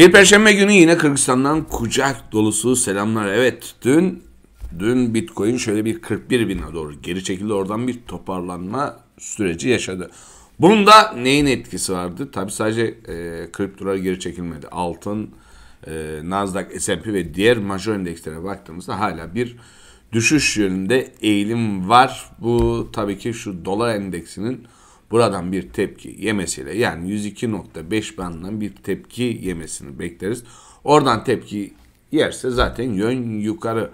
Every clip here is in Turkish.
Bir perşembe günü yine Kırgızistan'dan kucak dolusu selamlar. Evet dün dün Bitcoin şöyle bir 41 bine doğru geri çekildi. Oradan bir toparlanma süreci yaşadı. Bunun da neyin etkisi vardı? Tabi sadece e, kriptolar geri çekilmedi. Altın, e, Nasdaq, S&P ve diğer major endekslere baktığımızda hala bir düşüş yönünde eğilim var. Bu tabii ki şu dolar endeksinin buradan bir tepki yemesiyle yani 102.5 bandından bir tepki yemesini bekleriz. Oradan tepki yerse zaten yön yukarı.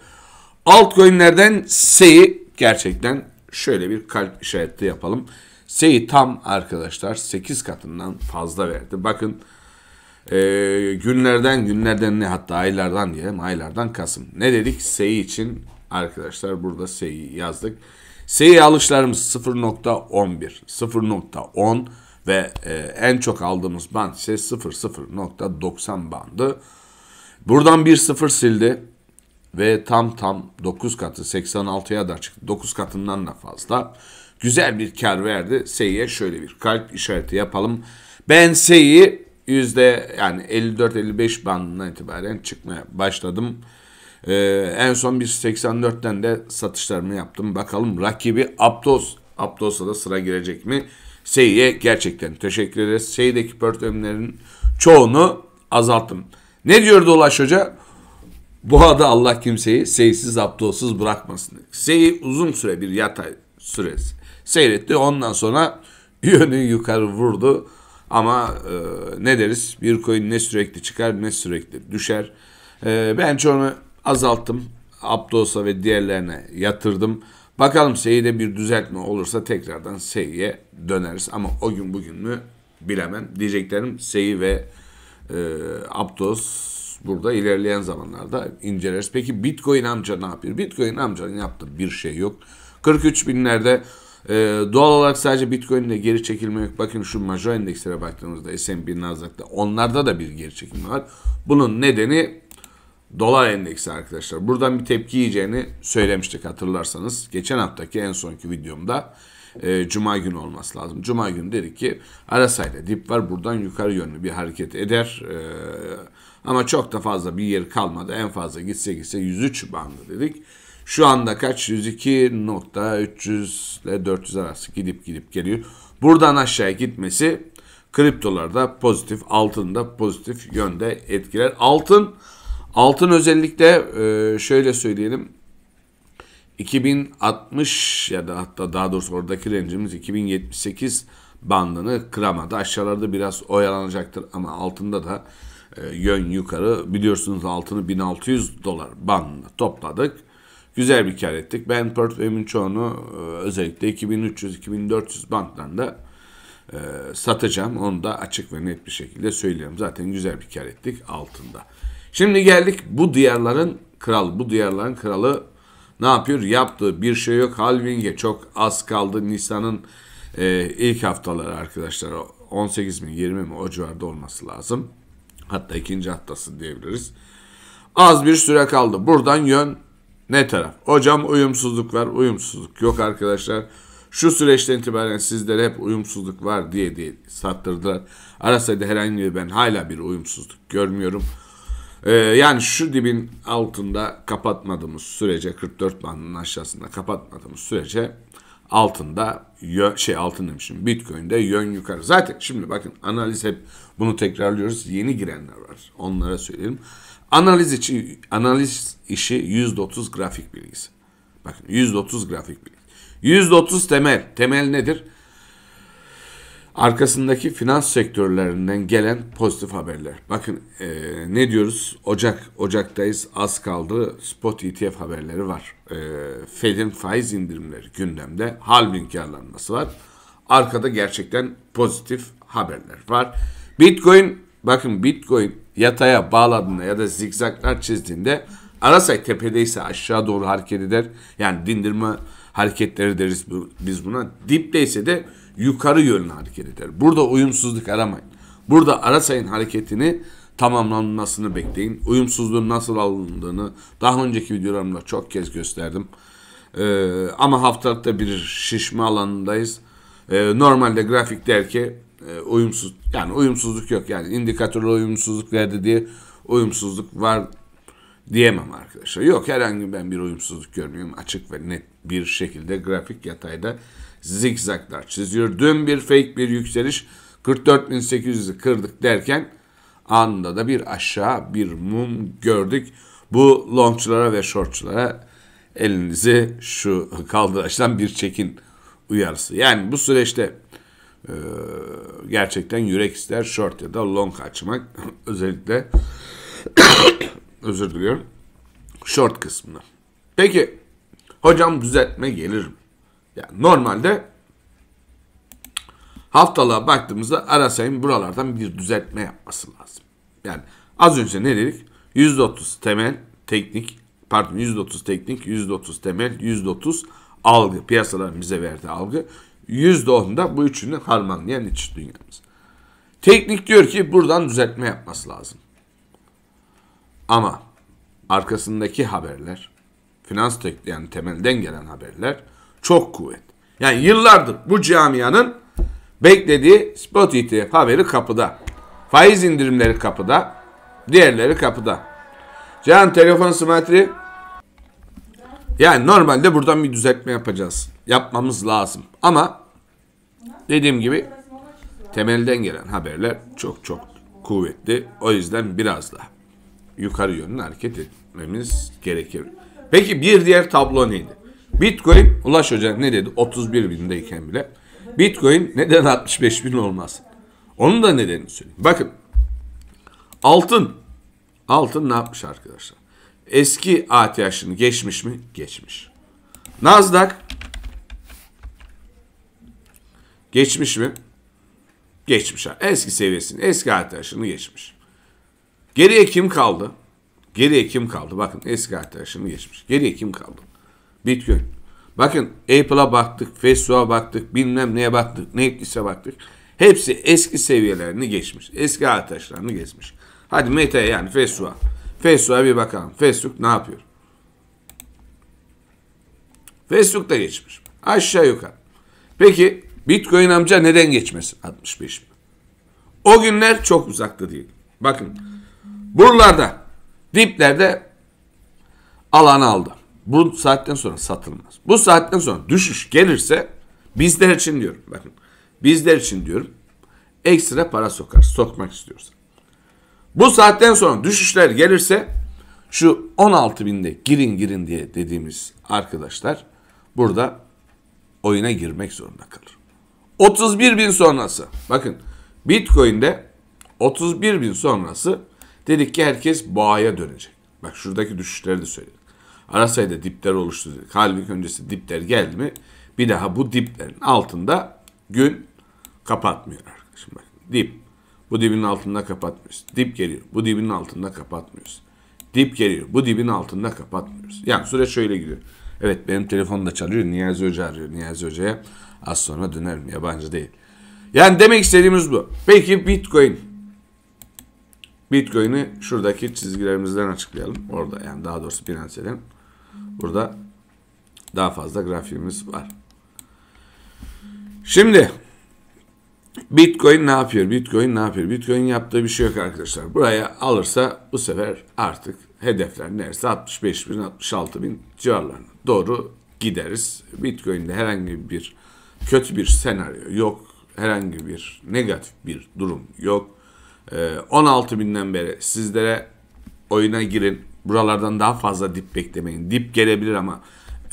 Altcoin'lerden S'yi gerçekten şöyle bir kalp işareti yapalım. S'yi tam arkadaşlar 8 katından fazla verdi. Bakın e, günlerden günlerden ne hatta aylardan diyelim aylardan Kasım. Ne dedik? S'yi için arkadaşlar burada S'yi yazdık. Seyir alışlarımız 0.11, 0.10 ve e, en çok aldığımız band ise 0.0.90 bandı. Buradan bir sıfır sildi ve tam tam 9 katı 86'ya da çıktı. 9 katından da fazla. Güzel bir kar verdi. Seyi'ye şöyle bir kalp işareti yapalım. Ben seyi yüzde yani 54-55 bandından itibaren çıkmaya başladım. Ee, en son biz 84'ten de satışlarını yaptım. Bakalım rakibi Aptos. Aptos'a da sıra girecek mi? Seyi'ye gerçekten teşekkür ederiz. Seyi'deki portföyümlerin çoğunu azalttım. Ne diyor Dolaş Hoca? Bu arada Allah kimseyi seysiz aptosuz bırakmasın. Seyi uzun süre bir yatay süresi seyretti. Ondan sonra yönü yukarı vurdu. Ama e, ne deriz? Bir koyun ne sürekli çıkar ne sürekli düşer. E, ben çoğunu azalttım. Aptos'a ve diğerlerine yatırdım. Bakalım Seyi'de bir düzeltme olursa tekrardan Seyi'ye döneriz. Ama o gün bugün mü bilemem. Diyeceklerim Seyi ve e, Aptos burada ilerleyen zamanlarda inceleriz. Peki Bitcoin amca ne yapıyor? Bitcoin amcanın yaptığı bir şey yok. 43 binlerde e, doğal olarak sadece Bitcoin'de geri çekilme yok. Bakın şu major endekslere baktığımızda S&P Nasdaq'ta onlarda da bir geri çekilme var. Bunun nedeni dolar endeksi arkadaşlar. Buradan bir tepki yiyeceğini söylemiştik hatırlarsanız. Geçen haftaki en sonki videomda e, cuma günü olması lazım. Cuma günü dedik ki arasayla dip var buradan yukarı yönlü bir hareket eder. E, ama çok da fazla bir yer kalmadı. En fazla gitse gitse 103 bandı dedik. Şu anda kaç? 102.300 ile 400 arası gidip gidip geliyor. Buradan aşağı gitmesi kriptolarda pozitif, altında pozitif yönde etkiler. Altın Altın özellikle e, şöyle söyleyelim. 2060 ya da hatta daha doğrusu oradaki rencimiz 2078 bandını kıramadı. Aşağılarda biraz oyalanacaktır ama altında da e, yön yukarı. Biliyorsunuz altını 1600 dolar bandına topladık. Güzel bir kar ettik. Ben portföyümün çoğunu e, özellikle 2300-2400 bandlarında satacağım. Onu da açık ve net bir şekilde söyleyeyim. Zaten güzel bir kar ettik altında. Şimdi geldik bu diyarların kralı. Bu diyarların kralı ne yapıyor? Yaptığı bir şey yok. Halving'e çok az kaldı. Nisan'ın e, ilk haftaları arkadaşlar. 18 mi 20 mi o civarda olması lazım. Hatta ikinci haftası diyebiliriz. Az bir süre kaldı. Buradan yön ne taraf? Hocam uyumsuzluk var. Uyumsuzluk yok arkadaşlar. Şu süreçten itibaren sizlere hep uyumsuzluk var diye diye sattırdılar. Arasaydı herhangi bir ben hala bir uyumsuzluk görmüyorum. Ee, yani şu dibin altında kapatmadığımız sürece 44 bandının aşağısında kapatmadığımız sürece altında şey altın demişim Bitcoin'de yön yukarı. Zaten şimdi bakın analiz hep bunu tekrarlıyoruz. Yeni girenler var. Onlara söyleyelim. Analiz için analiz işi 130 grafik bilgisi. Bakın 130 grafik bilgisi. 130 temel. Temel nedir? Arkasındaki finans sektörlerinden gelen pozitif haberler. Bakın e, ne diyoruz? Ocak, Ocak'tayız az kaldı. Spot ETF haberleri var. E, Fed'in faiz indirimleri gündemde. Halving karlanması var. Arkada gerçekten pozitif haberler var. Bitcoin, bakın Bitcoin yataya bağladığında ya da zikzaklar çizdiğinde Arasay tepedeyse aşağı doğru hareket eder. Yani dindirme hareketleri deriz biz buna. Dipteyse de yukarı yönlü hareket eder. Burada uyumsuzluk aramayın. Burada arasayın hareketini tamamlanmasını bekleyin. Uyumsuzluğun nasıl alındığını daha önceki videolarımda çok kez gösterdim. Ee, ama haftalıkta bir şişme alanındayız. Ee, normalde grafik der ki e, uyumsuz yani uyumsuzluk yok. Yani indikatörle uyumsuzluk verdi diye uyumsuzluk var diyemem arkadaşlar. Yok herhangi ben bir uyumsuzluk görmüyorum. Açık ve net bir şekilde grafik yatayda zikzaklar çiziyor. Dün bir fake bir yükseliş 44.800'ü kırdık derken anında da bir aşağı bir mum gördük. Bu longçulara ve shortçulara elinizi şu kaldıraçtan bir çekin uyarısı. Yani bu süreçte e, gerçekten yürek ister short ya da long açmak özellikle Özür diliyorum. Short kısmına. Peki hocam düzeltme gelir Yani normalde haftalığa baktığımızda Arasay'ın buralardan bir düzeltme yapması lazım. Yani az önce ne dedik? %30 temel teknik pardon %30 teknik, %30 temel, %30 algı. Piyasaların bize verdiği algı. %10 da bu üçünü harmanlayan iç dünyamız. Teknik diyor ki buradan düzeltme yapması lazım. Ama arkasındaki haberler, finans tek, yani temelden gelen haberler çok kuvvet. Yani yıllardır bu camianın beklediği spot ETF haberi kapıda. Faiz indirimleri kapıda, diğerleri kapıda. Can telefon simetri yani normalde buradan bir düzeltme yapacağız. Yapmamız lazım. Ama dediğim gibi temelden gelen haberler çok çok kuvvetli. O yüzden biraz daha yukarı yönlü hareket etmemiz gerekir. Peki bir diğer tablo neydi? Bitcoin, Ulaş Hoca ne dedi? 31 bindeyken bile. Bitcoin neden 65 bin olmaz? Onun da nedenini söyleyeyim. Bakın altın, altın ne yapmış arkadaşlar? Eski ATH'ını geçmiş mi? Geçmiş. Nasdaq geçmiş mi? Geçmiş. Eski seviyesini, eski ATH'ını geçmiş. Geriye kim kaldı? Geriye kim kaldı? Bakın eski arkadaşını geçmiş. Geriye kim kaldı? Bitcoin. Bakın Apple'a baktık, Facebook'a baktık, bilmem neye baktık, Netflix'e baktık. Hepsi eski seviyelerini geçmiş. Eski arkadaşlarını geçmiş. Hadi Meta'ya yani Facebook'a. Facebook'a bir bakalım. Facebook ne yapıyor? Facebook da geçmiş. Aşağı yukarı. Peki Bitcoin amca neden geçmesin 65 mi? O günler çok uzakta değil. Bakın Buralarda diplerde alan aldı. Bu saatten sonra satılmaz. Bu saatten sonra düşüş gelirse bizler için diyorum. Bakın bizler için diyorum. Ekstra para sokar. Sokmak istiyoruz. Bu saatten sonra düşüşler gelirse şu 16 binde girin girin diye dediğimiz arkadaşlar burada oyuna girmek zorunda kalır. 31 bin sonrası. Bakın Bitcoin'de 31 bin sonrası Dedik ki herkes boğaya dönecek. Bak şuradaki düşüşleri de söyledik. Ara sayıda dipler oluştu dedik. Halbuki öncesi dipler geldi mi bir daha bu diplerin altında gün kapatmıyor arkadaşım. Bak dip. Bu dibin altında kapatmıyoruz. Dip geliyor. Bu dibin altında kapatmıyoruz. Dip geliyor. Bu dibin altında kapatmıyoruz. Yani süreç şöyle gidiyor. Evet benim telefon da çalıyor. Niyazi Hoca arıyor. Niyazi Hoca'ya az sonra dönerim. Yabancı değil. Yani demek istediğimiz bu. Peki Bitcoin Bitcoin'i şuradaki çizgilerimizden açıklayalım. Orada yani daha doğrusu Binance Burada daha fazla grafiğimiz var. Şimdi Bitcoin ne yapıyor? Bitcoin ne yapıyor? Bitcoin yaptığı bir şey yok arkadaşlar. Buraya alırsa bu sefer artık hedefler neresi 65 bin 66 bin civarlarına doğru gideriz. Bitcoin'de herhangi bir kötü bir senaryo yok. Herhangi bir negatif bir durum yok. 16 ee, binden beri sizlere oyuna girin. Buralardan daha fazla dip beklemeyin. Dip gelebilir ama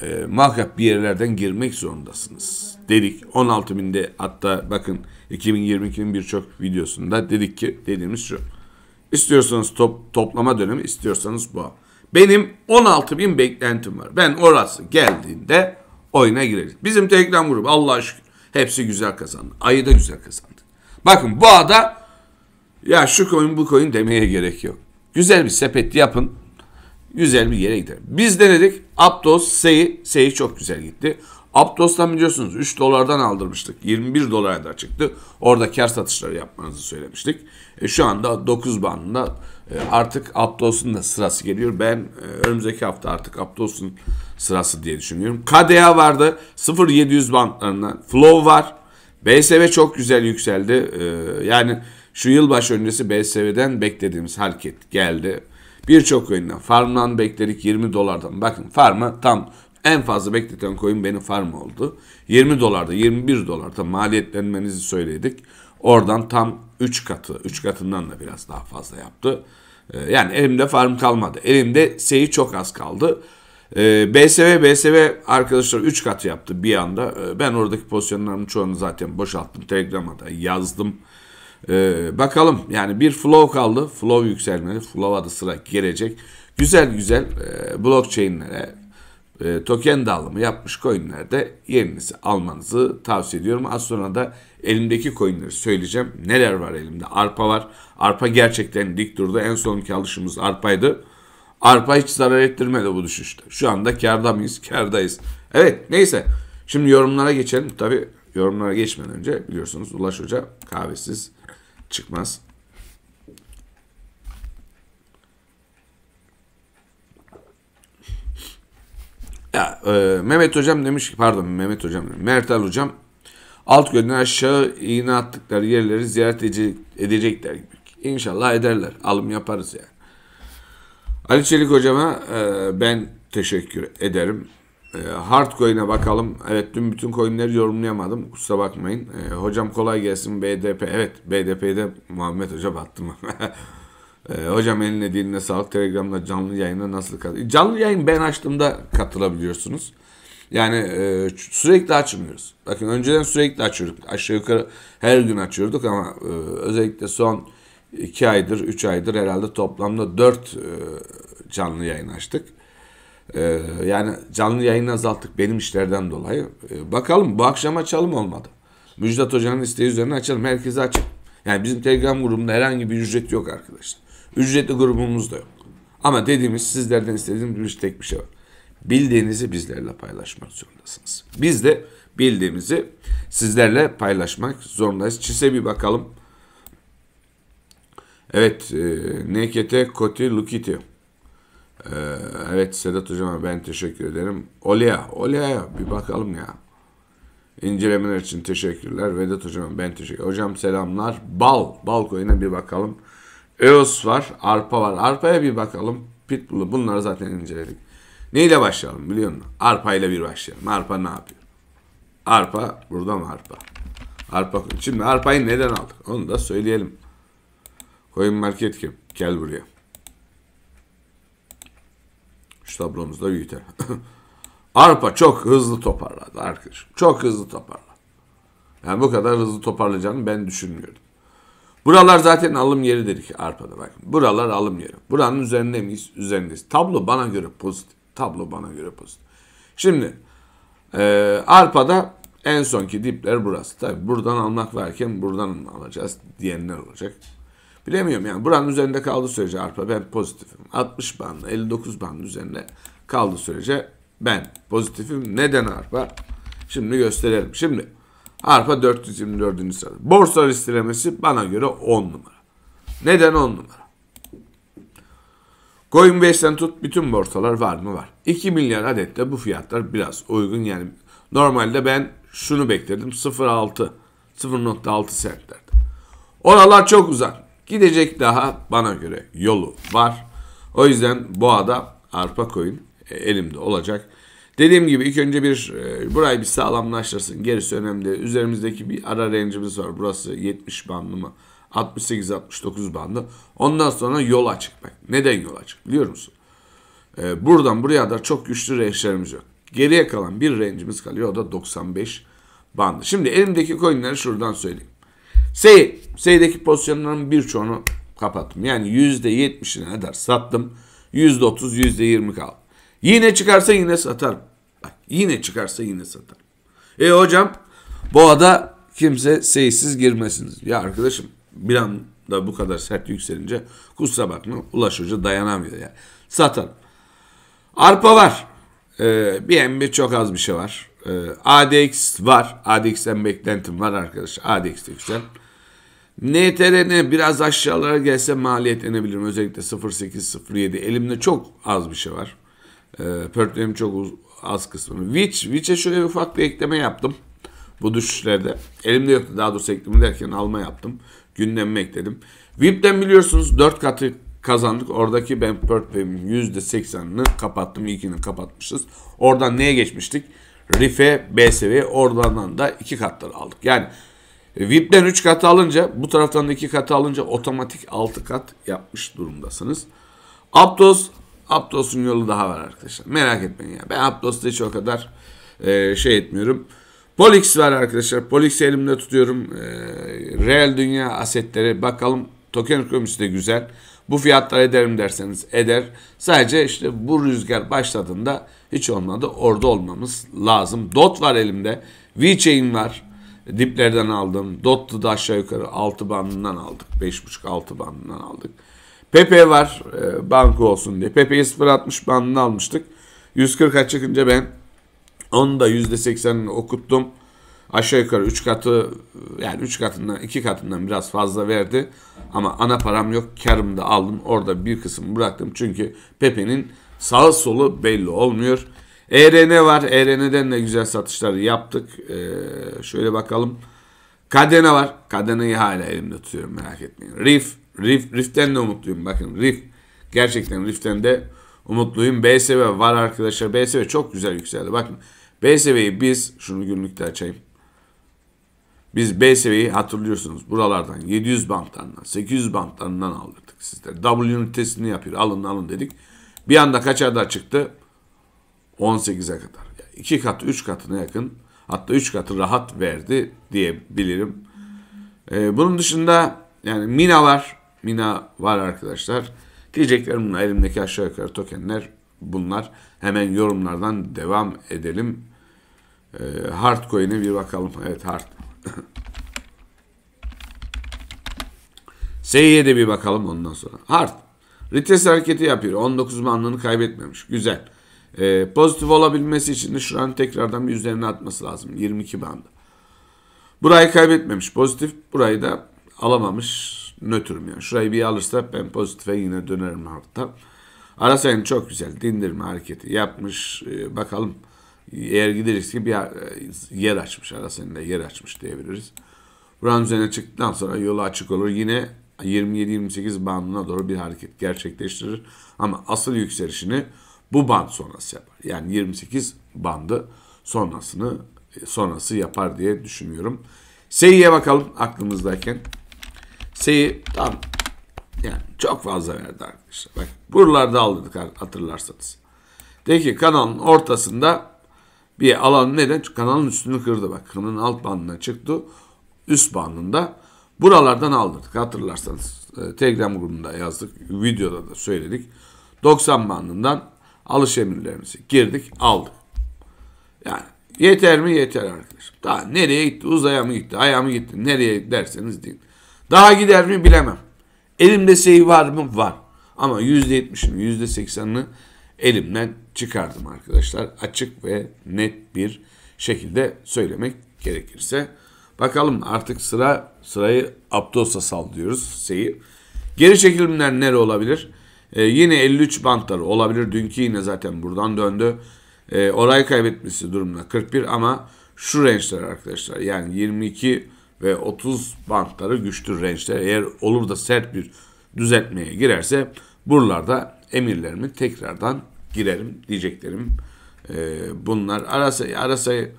e, muhakkak bir yerlerden girmek zorundasınız. Dedik 16 binde hatta bakın 2022'nin birçok videosunda dedik ki dediğimiz şu. İstiyorsanız top, toplama dönemi istiyorsanız bu. Benim 16 bin beklentim var. Ben orası geldiğinde oyuna gireriz. Bizim Telegram grubu Allah aşkına hepsi güzel kazandı. Ayı da güzel kazandı. Bakın bu ada ya şu koyun bu koyun demeye gerek yok. Güzel bir sepet yapın. Güzel bir yere gider. Biz denedik. Aptos, Seyi. Seyi çok güzel gitti. Aptos'tan biliyorsunuz 3 dolardan aldırmıştık. 21 dolara da çıktı. Orada kar satışları yapmanızı söylemiştik. E, şu anda 9 bandında e, artık Aptos'un da sırası geliyor. Ben e, önümüzdeki hafta artık Aptos'un sırası diye düşünüyorum. KDA vardı 0700 bandlarından. Flow var. BSV çok güzel yükseldi. E, yani şu yılbaşı öncesi BSV'den beklediğimiz hareket geldi. Birçok coin'den. Farm'dan bekledik 20 dolardan. Bakın Farm'a tam en fazla bekleten coin benim Farm oldu. 20 dolarda 21 dolarda maliyetlenmenizi söyledik. Oradan tam 3 katı, 3 katından da biraz daha fazla yaptı. Ee, yani elimde farm kalmadı. Elimde seyi çok az kaldı. Ee, BSV, BSV arkadaşlar 3 kat yaptı bir anda. Ee, ben oradaki pozisyonlarımın çoğunu zaten boşalttım. Telegram'a da yazdım. Ee, bakalım yani bir flow kaldı. Flow yükselmeli, Flow adı sıra gelecek. Güzel güzel e, blockchain'lere e, token dağılımı yapmış coinlerde yerinizi almanızı tavsiye ediyorum. Az sonra da elimdeki coinleri söyleyeceğim. Neler var elimde? Arpa var. Arpa gerçekten dik durdu. En sonki alışımız arpaydı. Arpa hiç zarar ettirmedi bu düşüşte. Şu anda karda mıyız? Kardayız. Evet neyse. Şimdi yorumlara geçelim. Tabi yorumlara geçmeden önce biliyorsunuz Ulaş Hoca kahvesiz çıkmaz. Ya, e, Mehmet Hocam demiş ki pardon Mehmet Hocam Mertal Hocam alt gölden aşağı iğne attıkları yerleri ziyaret edecek, edecekler gibi. İnşallah ederler. Alım yaparız yani. Ali Çelik hocama e, ben teşekkür ederim. E, hard coin'e bakalım. Evet dün bütün coin'leri yorumlayamadım. Kusura bakmayın. E, hocam kolay gelsin BDP. Evet BDP'de Muhammed Hoca battı mı? e, hocam eline diline sağlık. Telegram'da canlı yayında nasıl katıl? Canlı yayın ben açtığımda katılabiliyorsunuz. Yani e, sürekli açmıyoruz. Bakın önceden sürekli açıyorduk. Aşağı yukarı her gün açıyorduk ama e, özellikle son 2 aydır, 3 aydır herhalde toplamda 4 e, canlı yayın açtık. Ee, yani canlı yayını azalttık benim işlerden dolayı. Ee, bakalım bu akşam açalım olmadı. Müjdat Hoca'nın isteği üzerine açalım. Herkese açın. Yani bizim Telegram grubunda herhangi bir ücret yok arkadaşlar. Ücretli grubumuz da yok. Ama dediğimiz sizlerden istediğimiz bir tek bir şey var. Bildiğinizi bizlerle paylaşmak zorundasınız. Biz de bildiğimizi sizlerle paylaşmak zorundayız. Çise bir bakalım. Evet, e, Nekete Koti Lukiti. Ee, evet Sedat hocam ben teşekkür ederim. Olya, Olya bir bakalım ya. İncelemeler için teşekkürler. Vedat hocam ben teşekkür Hocam selamlar. Bal, bal koyuna bir bakalım. EOS var, arpa var. Arpaya bir bakalım. Pitbull'u bunları zaten inceledik. Neyle başlayalım biliyor musun? Arpa ile bir başlayalım. Arpa ne yapıyor? Arpa, burada mı arpa? Arpa Şimdi arpayı neden aldık? Onu da söyleyelim. Koyun market kim? Gel buraya. Şu tablomuzda büyüter. Arpa çok hızlı toparladı arkadaş, Çok hızlı toparladı. Yani bu kadar hızlı toparlayacağını ben düşünmüyordum. Buralar zaten alım yeri dedik Arpa'da Bakın Buralar alım yeri. Buranın üzerinde miyiz? Üzerindeyiz. Tablo bana göre pozitif. Tablo bana göre pozitif. Şimdi e, Arpa'da en sonki dipler burası. Tabi buradan almak varken buradan alacağız diyenler olacak. Bilemiyorum yani. Buranın üzerinde kaldığı sürece arpa ben pozitifim. 60 bandı, 59 bandı üzerinde kaldığı sürece ben pozitifim. Neden arpa? Şimdi gösterelim. Şimdi arpa 424. sırada. Borsa listelemesi bana göre 10 numara. Neden 10 numara? Coinbase'den tut bütün borsalar var mı? Var. 2 milyar adette bu fiyatlar biraz uygun yani. Normalde ben şunu bekledim 0.6 0.6 sentlerde. Oralar çok uzak. Gidecek daha bana göre yolu var. O yüzden Boğa'da arpa koyun e, elimde olacak. Dediğim gibi ilk önce bir e, burayı bir sağlamlaştırsın. Gerisi önemli. Üzerimizdeki bir ara range'imiz var. Burası 70 bandı mı? 68-69 bandı. Ondan sonra yola çıkmak. Neden yola çık? Biliyor musun? E, buradan buraya da çok güçlü range'lerimiz yok. Geriye kalan bir range'imiz kalıyor. O da 95 bandı. Şimdi elimdeki coin'leri şuradan söyleyeyim. Sey, Sey'deki pozisyonların birçoğunu kapattım. Yani %70'ine kadar sattım. %30, %20 kaldı. Yine çıkarsa yine satarım. Bak, yine çıkarsa yine satarım. E hocam boğada kimse seysiz girmesiniz. Ya arkadaşım bir anda bu kadar sert yükselince kusura bakma Ulaş Hoca dayanamıyor yani. Satarım. Arpa var. Ee, BNB çok az bir şey var. Ee, ADX var. ADX'ten beklentim var arkadaşlar. ADX de NTR'ne biraz aşağılara gelse maliyetlenebilirim. Özellikle 0.807. elimde çok az bir şey var. E, ee, Pörtlerim çok az kısmını. Witch, Witch'e şöyle ufak bir ekleme yaptım. Bu düşüşlerde. Elimde yoktu daha doğrusu eklemi derken alma yaptım. Gündemime ekledim. VIP'den biliyorsunuz 4 katı kazandık. Oradaki ben Pörtlerim'in %80'ini kapattım. İlkini kapatmışız. Oradan neye geçmiştik? Rife, BSV. Oradan da 2 katları aldık. Yani e, VIP'den 3 kat alınca bu taraftan da 2 kat alınca otomatik 6 kat yapmış durumdasınız. Aptos, Aptos'un yolu daha var arkadaşlar. Merak etmeyin ya. Ben Aptos'ta hiç o kadar e, şey etmiyorum. Polix var arkadaşlar. Polix elimde tutuyorum. E, Real dünya asetleri. Bakalım token ekonomisi de güzel. Bu fiyatlar ederim derseniz eder. Sadece işte bu rüzgar başladığında hiç olmadı orada olmamız lazım. Dot var elimde. VeChain var. Diplerden aldım. Dottu da aşağı yukarı 6 bandından aldık. 5.5-6 bandından aldık. Pepe var e, ee, banko olsun diye. Pepe'yi 0.60 bandını almıştık. 140'a çıkınca ben onu da %80'ini okuttum. Aşağı yukarı 3 katı yani 3 katından 2 katından biraz fazla verdi. Ama ana param yok karımı da aldım. Orada bir kısım bıraktım. Çünkü Pepe'nin sağ solu belli olmuyor. ERN var. ERN'den de güzel satışlar yaptık. Ee, şöyle bakalım. Kadena var. Kadena'yı hala elimde tutuyorum merak etmeyin. Rif. Rif. Rif'ten de umutluyum. Bakın Rif. Gerçekten Rif'ten de umutluyum. BSV var arkadaşlar. BSV çok güzel yükseldi. Bakın BSV'yi biz şunu günlükte açayım. Biz BSV'yi hatırlıyorsunuz buralardan 700 bantlarından 800 bantlarından aldırdık sizlere. W ünitesini yapıyor alın alın dedik. Bir anda kaçarda çıktı? 18'e kadar. Yani iki kat, üç katına yakın. Hatta üç katı rahat verdi diyebilirim. Ee, bunun dışında yani Mina var. Mina var arkadaşlar. Diyeceklerim bunlar. Elimdeki aşağı yukarı tokenler bunlar. Hemen yorumlardan devam edelim. Ee, Hardcoin'e bir bakalım. Evet Hard. SY'ye de bir bakalım ondan sonra. Hard. Rites hareketi yapıyor. 19 bandını kaybetmemiş. Güzel. E, pozitif olabilmesi için de şuranın tekrardan bir üzerine atması lazım. 22 bandı. Burayı kaybetmemiş pozitif. Burayı da alamamış nötrüm yani. Şurayı bir alırsa ben pozitife yine dönerim hafta. Arasayın çok güzel dindirme hareketi yapmış. E, bakalım eğer gideriz ki bir e, yer açmış. Arasayın da yer açmış diyebiliriz. Buranın üzerine çıktıktan sonra yolu açık olur. Yine 27-28 bandına doğru bir hareket gerçekleştirir. Ama asıl yükselişini bu band sonrası yapar. Yani 28 bandı sonrasını e, sonrası yapar diye düşünüyorum. Seyi'ye bakalım aklımızdayken. Seyi tam yani çok fazla verdi arkadaşlar. Bak buralarda aldırdık hatırlarsanız. De ki kanalın ortasında bir alan neden? Çünkü kanalın üstünü kırdı bak. Kanalın alt bandına çıktı. Üst bandında buralardan aldırdık hatırlarsanız. E, Telegram grubunda yazdık. Videoda da söyledik. 90 bandından Alış emirlerimizi girdik aldık. Yani yeter mi yeter arkadaşım. Daha nereye gitti uzaya mı gitti aya mı gitti nereye derseniz deyin. Daha gider mi bilemem. Elimde şey var mı? Var. Ama %70'ini %80'ini elimden çıkardım arkadaşlar. Açık ve net bir şekilde söylemek gerekirse. Bakalım artık sıra sırayı Aptos'a sallıyoruz şeyi. Geri çekilimler nere olabilir? E, yine 53 bantları olabilir. Dünkü yine zaten buradan döndü. E, orayı kaybetmesi durumuna 41 ama şu range'ler arkadaşlar. Yani 22 ve 30 bantları güçlü range'ler. Eğer olur da sert bir düzeltmeye girerse buralarda emirlerimi tekrardan girerim diyeceklerim. E, bunlar arasayı arasayı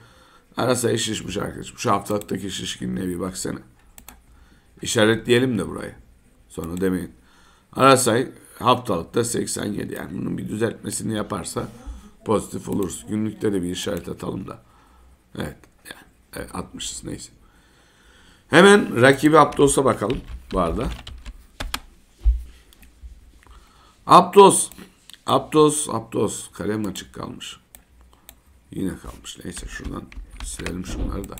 arasayı şişmiş arkadaşım. Şu haftalıktaki şişkinliğe bir baksana. İşaretleyelim de burayı. Sonra demeyin. Arasay haftalıkta 87. Yani bunun bir düzeltmesini yaparsa pozitif oluruz. Günlükte de bir işaret atalım da. Evet. Yani, evet 60'ız neyse. Hemen rakibi Aptos'a bakalım bu arada. Aptos. Aptos. Aptos. Kalem açık kalmış. Yine kalmış. Neyse şuradan silelim şunları da.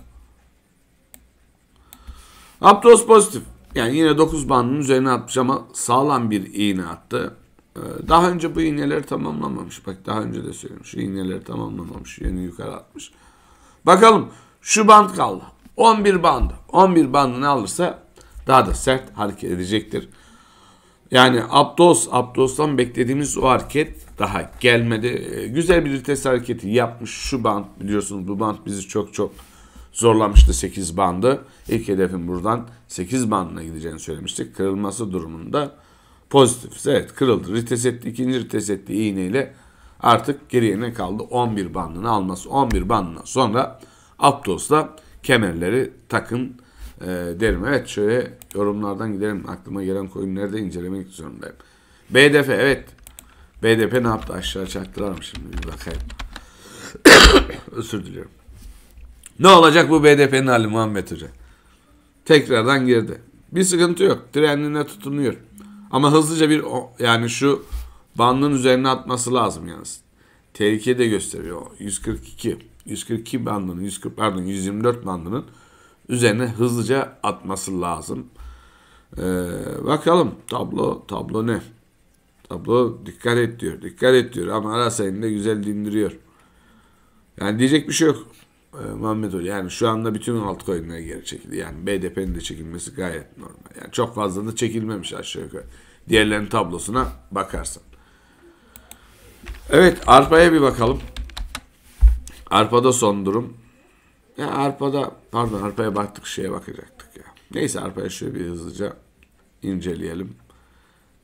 Aptos pozitif. Yani yine 9 bandının üzerine atmış ama sağlam bir iğne attı. Ee, daha önce bu iğneleri tamamlamamış. Bak daha önce de söylemiş. iğneleri tamamlamamış. Yeni yukarı atmış. Bakalım şu band kaldı. 11 bandı. 11 bandını alırsa daha da sert hareket edecektir. Yani Abdos, Abdos'tan beklediğimiz o hareket daha gelmedi. Ee, güzel bir vites hareketi yapmış şu band biliyorsunuz. Bu band bizi çok çok zorlamıştı 8 bandı. İlk hedefin buradan 8 bandına gideceğini söylemiştik. Kırılması durumunda pozitif Evet kırıldı. Rites etti. ikinci rites etti iğneyle artık geriye ne kaldı? 11 bandını alması. 11 bandından sonra Aptos'la kemerleri takın e, derim. Evet şöyle yorumlardan gidelim. Aklıma gelen koyunları da incelemek zorundayım. BDF evet. BDP ne yaptı? Aşağı çaktılar mı şimdi? Bir bakayım. Özür diliyorum. Ne olacak bu BDP'nin hali Muhammed Hoca? Tekrardan girdi. Bir sıkıntı yok. Trenine tutunuyor. Ama hızlıca bir yani şu bandın üzerine atması lazım yalnız. Tehlike de gösteriyor. 142. 142 bandının 140 pardon 124 bandının üzerine hızlıca atması lazım. Ee, bakalım tablo tablo ne? Tablo dikkat et diyor. Dikkat et diyor ama Arasay'ın da güzel dindiriyor. Yani diyecek bir şey yok e, Muhammed Hoca. Yani şu anda bütün altcoin'ler geri çekildi. Yani BDP'nin de çekilmesi gayet normal. Yani çok fazla da çekilmemiş aşağı yukarı. Diğerlerinin tablosuna bakarsan. Evet arpaya bir bakalım. Arpada son durum. Ya arpada pardon arpaya baktık şeye bakacaktık ya. Neyse arpaya şöyle bir hızlıca inceleyelim.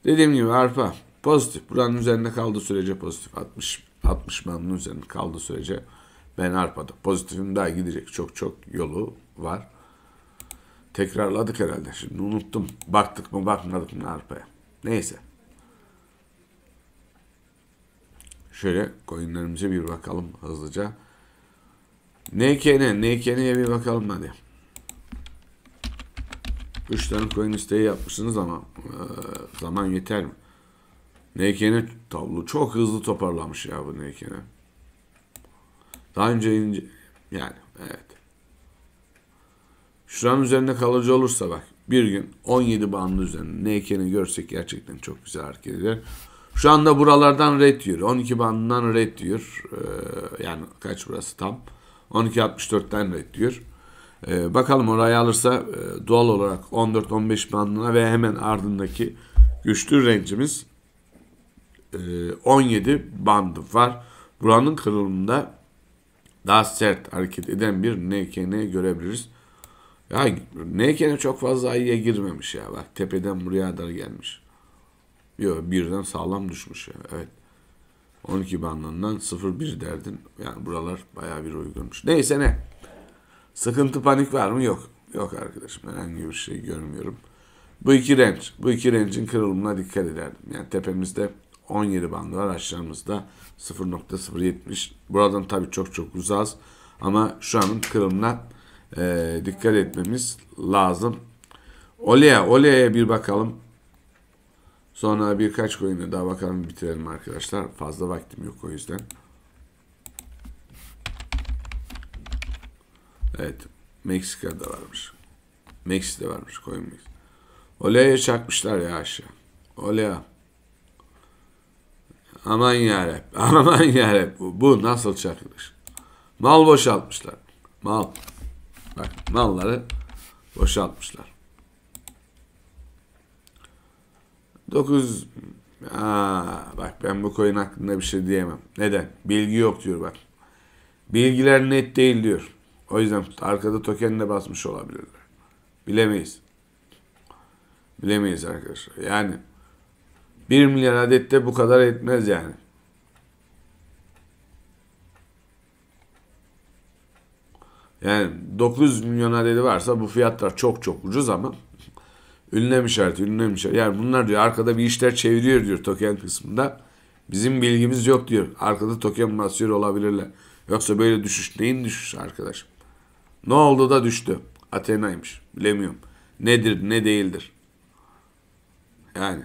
Dediğim gibi arpa pozitif. Buranın üzerinde kaldığı sürece pozitif. 60 60 bandının üzerinde kaldığı sürece pozitif ben Arpada, Pozitifim daha gidecek. Çok çok yolu var. Tekrarladık herhalde. Şimdi unuttum. Baktık mı bakmadık mı arpaya. Neyse. Şöyle coinlerimize bir bakalım hızlıca. NKN, NKN'ye bir bakalım hadi. 3 tane coin isteği yapmışsınız ama e, zaman yeter mi? NKN tablo çok hızlı toparlamış ya bu NKN. Daha önce ince... Yani evet. Şuranın üzerinde kalıcı olursa bak bir gün 17 bandı üzerinde ne ekeni görsek gerçekten çok güzel hareket eder. Şu anda buralardan red diyor. 12 bandından red diyor. Ee, yani kaç burası tam? 12.64'ten red diyor. Ee, bakalım orayı alırsa e, doğal olarak 14-15 bandına ve hemen ardındaki güçlü rencimiz e, 17 bandı var. Buranın kırılımında daha sert hareket eden bir NKN görebiliriz. Ya NKN çok fazla ayıya girmemiş ya. Bak tepeden buraya kadar gelmiş. Yok birden sağlam düşmüş ya. Evet. 12 bandından 0-1 derdin. Yani buralar baya bir uygunmuş. Neyse ne. Sıkıntı panik var mı? Yok. Yok arkadaşım herhangi bir şey görmüyorum. Bu iki renç. Bu iki rencin kırılımına dikkat ederdim. Yani tepemizde 17 bandı araçlarımızda 0.070. Buradan tabii çok çok uzaz Ama şu anın kırımına e, dikkat etmemiz lazım. Olya Olya'ya bir bakalım. Sonra birkaç coin'e daha bakalım bitirelim arkadaşlar. Fazla vaktim yok o yüzden. Evet. Meksika'da varmış. Meksika'da varmış coin Meksika'da. Olea'ya çakmışlar ya aşağı. Olya. Aman yarab, aman yarab. Bu, bu nasıl çakılır? Mal boşaltmışlar. Mal. Bak malları boşaltmışlar. 9 Aa, bak ben bu coin hakkında bir şey diyemem. Neden? Bilgi yok diyor bak. Bilgiler net değil diyor. O yüzden arkada token de basmış olabilirler. Bilemeyiz. Bilemeyiz arkadaşlar. Yani 1 milyon adet de bu kadar etmez yani. Yani 900 milyon adedi varsa bu fiyatlar çok çok ucuz ama ünlem işareti, ünlem işareti. Yani bunlar diyor arkada bir işler çeviriyor diyor token kısmında. Bizim bilgimiz yok diyor. Arkada token basıyor olabilirler. Yoksa böyle düşüş neyin düşüşü arkadaşım? Ne oldu da düştü? Athena'ymış. Bilemiyorum. Nedir ne değildir. Yani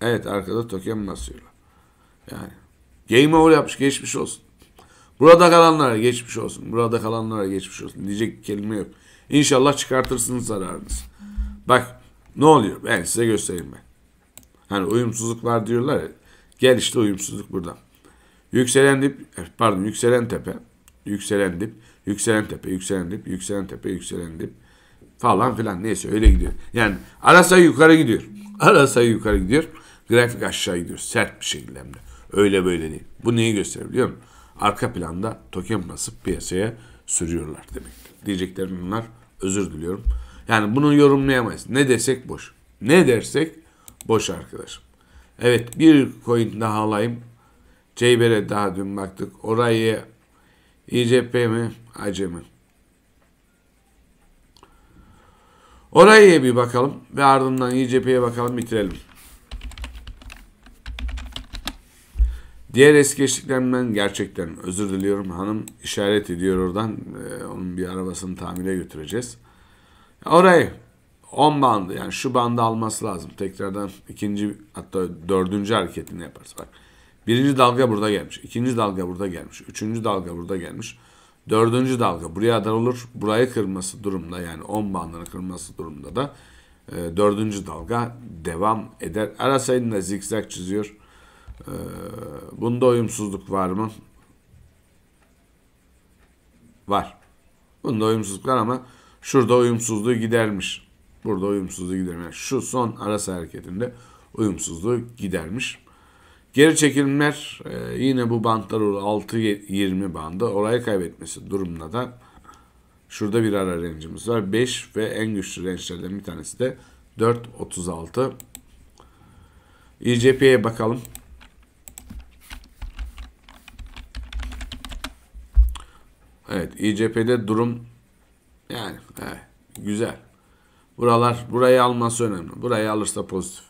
Evet arkada token basıyorlar. Yani game over yapmış geçmiş olsun. Burada kalanlara geçmiş olsun. Burada kalanlara geçmiş olsun. Diyecek kelime yok. İnşallah çıkartırsınız zararınız. Bak ne oluyor? Ben size göstereyim ben. Hani uyumsuzluk var diyorlar ya. Gel işte uyumsuzluk burada. Yükselen dip, eh, pardon yükselen tepe, yükselen dip, yükselen tepe, yükselen dip, yükselen tepe, yükselen dip falan filan neyse öyle gidiyor. Yani ara yukarı gidiyor. Ara yukarı gidiyor. Grafik aşağı gidiyor sert bir şekilde hem de. Öyle böyle değil. Bu neyi gösteriyor biliyor musun? Arka planda token basıp piyasaya sürüyorlar demek. Diyeceklerim bunlar. Özür diliyorum. Yani bunu yorumlayamayız. Ne desek boş. Ne dersek boş arkadaşım. Evet bir coin daha alayım. Ceyber'e daha dün baktık. Orayı ICP mi? Acemi. Orayı bir bakalım ve ardından ICP'ye bakalım bitirelim. Diğer eski eşliklerimden gerçekten özür diliyorum. Hanım işaret ediyor oradan. Ee, onun bir arabasını tamire götüreceğiz. Orayı 10 bandı yani şu bandı alması lazım. Tekrardan ikinci hatta dördüncü hareketini yaparız. Bak birinci dalga burada gelmiş. ikinci dalga burada gelmiş. Üçüncü dalga burada gelmiş. Dördüncü dalga buraya da olur. Burayı kırması durumda yani 10 bandını kırması durumda da e, dördüncü dalga devam eder. Ara sayında zikzak çiziyor. Ee, bunda uyumsuzluk var mı? Var. Bunda uyumsuzluk var ama şurada uyumsuzluğu gidermiş. Burada uyumsuzluğu gidermiş. Yani şu son arası hareketinde uyumsuzluğu gidermiş. Geri çekilmeler e, yine bu bantlar 6-20 bandı. Orayı kaybetmesi durumunda da şurada bir ara rencimiz var. 5 ve en güçlü rençlerden bir tanesi de 4.36. ICP'ye e bakalım. Evet İCP'de durum yani evet, güzel. Buralar burayı alması önemli. Burayı alırsa pozitif.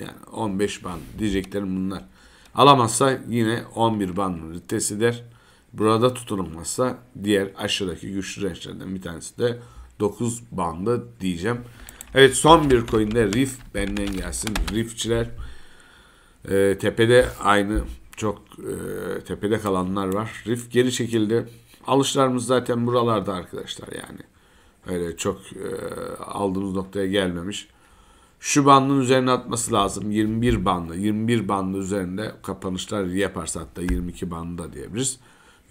Yani 15 band diyeceklerim bunlar. Alamazsa yine 11 band ritesi der. Burada tutulmazsa diğer aşağıdaki güçlü renklerden bir tanesi de 9 bandı diyeceğim. Evet son bir de Rif benden gelsin. Rifçiler e, ee, tepede aynı çok e, tepede kalanlar var. Rif geri çekildi alışlarımız zaten buralarda arkadaşlar yani. Öyle çok e, aldığımız noktaya gelmemiş. Şu bandın üzerine atması lazım. 21 bandı. 21 bandı üzerinde kapanışlar yaparsa hatta 22 bandında diyebiliriz.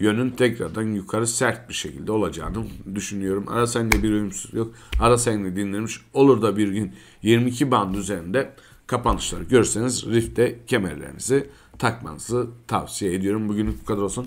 Yönün tekrardan yukarı sert bir şekilde olacağını düşünüyorum. Ara Arasayında bir uyumsuz yok. Ara Arasayında dinlenmiş. Olur da bir gün 22 band üzerinde kapanışlar görseniz Rift'te kemerlerinizi takmanızı tavsiye ediyorum. Bugünlük bu kadar olsun.